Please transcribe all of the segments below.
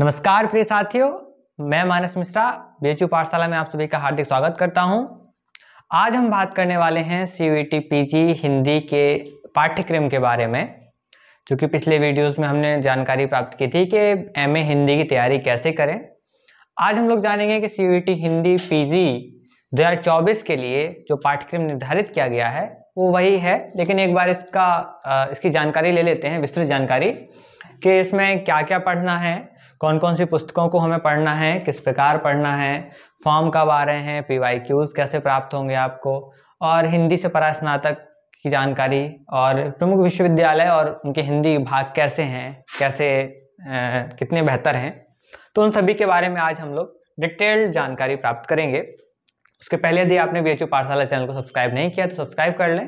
नमस्कार प्रिय साथियों मैं मानस मिश्रा बेचू पाठशाला में आप सभी का हार्दिक स्वागत करता हूं आज हम बात करने वाले हैं सी पीजी हिंदी के पाठ्यक्रम के बारे में चूँकि पिछले वीडियोस में हमने जानकारी प्राप्त की थी कि एम हिंदी की तैयारी कैसे करें आज हम लोग जानेंगे कि सी हिंदी पी 2024 के लिए जो पाठ्यक्रम निर्धारित किया गया है वो वही है लेकिन एक बार इसका इसकी जानकारी ले लेते हैं विस्तृत जानकारी कि इसमें क्या क्या पढ़ना है कौन कौन सी पुस्तकों को हमें पढ़ना है किस प्रकार पढ़ना है फॉर्म कब आ रहे हैं पी वाई क्यूज़ कैसे प्राप्त होंगे आपको और हिंदी से परास्नातक की जानकारी और प्रमुख विश्वविद्यालय और उनके हिंदी भाग कैसे हैं कैसे आ, कितने बेहतर हैं तो उन सभी के बारे में आज हम लोग डिटेल्ड जानकारी प्राप्त करेंगे उसके पहले यदि आपने बी पाठशाला चैनल को सब्सक्राइब नहीं किया तो सब्सक्राइब कर लें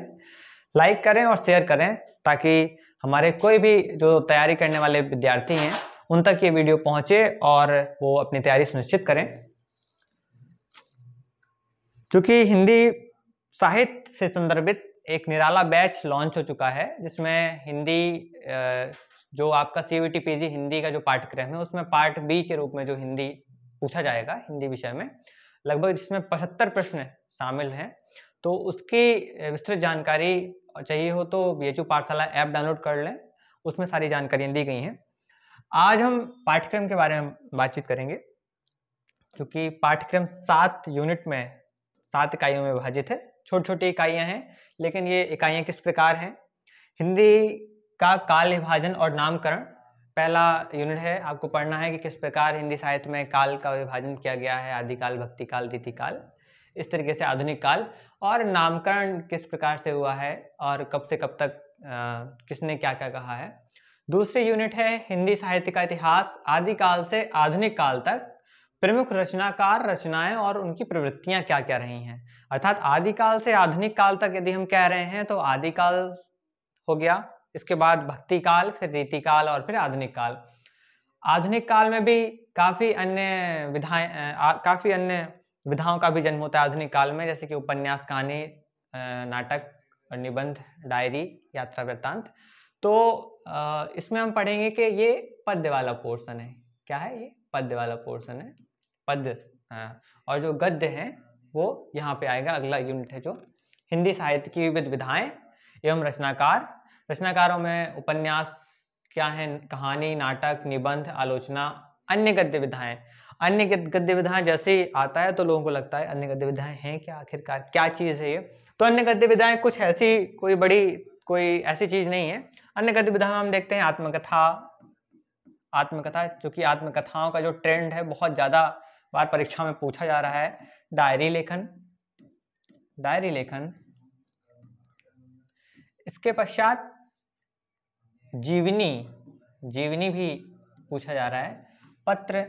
लाइक करें और शेयर करें ताकि हमारे कोई भी जो तैयारी करने वाले विद्यार्थी हैं उन तक ये वीडियो पहुंचे और वो अपनी तैयारी सुनिश्चित करें क्योंकि हिंदी साहित्य से संदर्भित एक निराला बैच लॉन्च हो चुका है जिसमें हिंदी जो आपका सी वी पीजी हिंदी का जो पाठ्यक्रम है उसमें पार्ट बी के रूप में जो हिंदी पूछा जाएगा हिंदी विषय में लगभग जिसमें पचहत्तर प्रश्न शामिल हैं तो उसकी विस्तृत जानकारी चाहिए हो तो बी एच पाठशाला ऐप डाउनलोड कर लें उसमें सारी जानकारियाँ दी गई हैं आज हम पाठ्यक्रम के बारे में बातचीत करेंगे क्योंकि पाठ्यक्रम सात यूनिट में सात इकाइयों में विभाजित है छोटी छोटी इकाइयां हैं लेकिन ये इकाइयां किस प्रकार हैं हिंदी का काल विभाजन और नामकरण पहला यूनिट है आपको पढ़ना है कि किस प्रकार हिंदी साहित्य में काल का विभाजन किया गया है आदिकाल भक्ति काल दीति काल इस तरीके से आधुनिक काल और नामकरण किस प्रकार से हुआ है और कब से कब तक आ, किसने क्या क्या कहा है दूसरी यूनिट है हिंदी साहित्य का इतिहास आदिकाल से आधुनिक काल तक प्रमुख रचनाकार रचनाएं और उनकी प्रवृत्तियां क्या क्या रही हैं अर्थात आदिकाल से आधुनिक काल तक यदि हम कह रहे हैं तो आदिकाल हो गया इसके बाद भक्ति काल फिर रीति काल और फिर आधुनिक काल आधुनिक काल में भी काफी अन्य विधाएं काफी अन्य विधाओं का भी जन्म होता है आधुनिक काल में जैसे कि उपन्यास कहानी नाटक निबंध डायरी यात्रा वृत्तांत तो इसमें हम पढ़ेंगे कि ये पद्य वाला पोर्शन है क्या है ये पद्य वाला पोर्शन है पद्य हाँ और जो गद्य है वो यहाँ पे आएगा अगला यूनिट है जो हिंदी साहित्य की विविध विधाएं एवं रचनाकार रचनाकारों में उपन्यास क्या है कहानी नाटक निबंध आलोचना अन्य गद्य विधाएं अन्य गद्य विधाएं जैसे आता है तो लोगों को लगता है अन्य गद्य विधाएं हैं क्या आखिरकार क्या चीज़ है ये तो अन्य गद्य विधाएं कुछ ऐसी कोई बड़ी कोई ऐसी चीज़ नहीं है अन्य गतिविधा में हम देखते हैं आत्मकथा आत्मकथा चूंकि आत्मकथाओं का जो ट्रेंड है बहुत ज़्यादा बार परीक्षा में पूछा जा रहा है डायरी लेखन डायरी लेखन इसके पश्चात जीवनी जीवनी भी पूछा जा रहा है पत्र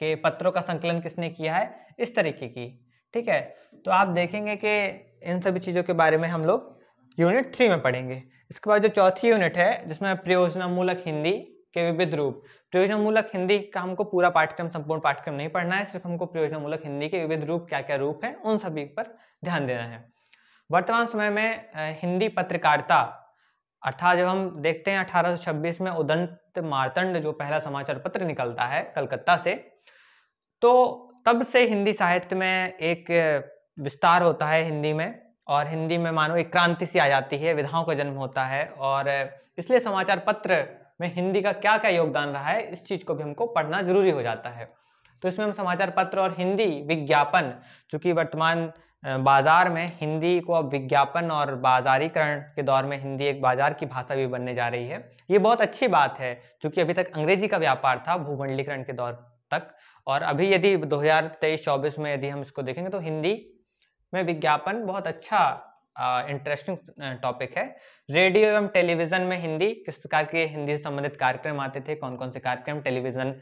के पत्रों का संकलन किसने किया है इस तरीके की ठीक है तो आप देखेंगे कि इन सभी चीज़ों के बारे में हम लोग यूनिट थ्री में पढ़ेंगे इसके बाद जो चौथी यूनिट है जिसमें प्रयोजना मूलक हिंदी के विविध रूप प्रयोजना मूलक हिंदी का हमको पूरा पाठ्यक्रम संपूर्ण पाठ्यक्रम नहीं पढ़ना है सिर्फ हमको प्रयोजना मूलक हिंदी के विविध रूप क्या क्या रूप है उन सभी पर ध्यान देना है वर्तमान समय में हिंदी पत्रकारिता अर्थात जब हम देखते हैं 1826 में उदंत मारतंड जो पहला समाचार पत्र निकलता है कलकत्ता से तो तब से हिंदी साहित्य में एक विस्तार होता है हिंदी में और हिंदी में मानो एक क्रांति सी आ जाती है विधाओं का जन्म होता है और इसलिए समाचार पत्र में हिंदी का क्या क्या योगदान रहा है इस चीज़ को भी हमको पढ़ना जरूरी हो जाता है तो इसमें हम समाचार पत्र और हिंदी विज्ञापन चूँकि वर्तमान बाजार में हिंदी को अब विज्ञापन और बाजारीकरण के दौर में हिंदी एक बाजार की भाषा भी बनने जा रही है ये बहुत अच्छी बात है चूँकि अभी तक अंग्रेजी का व्यापार था भूमंडलीकरण के दौर तक और अभी यदि दो हजार में यदि हम इसको देखेंगे तो हिंदी में विज्ञापन बहुत अच्छा इंटरेस्टिंग टॉपिक है रेडियो एवं टेलीविजन में हिंदी किस प्रकार के हिंदी से संबंधित कार्यक्रम आते थे कौन कौन से कार्यक्रम टेलीविजन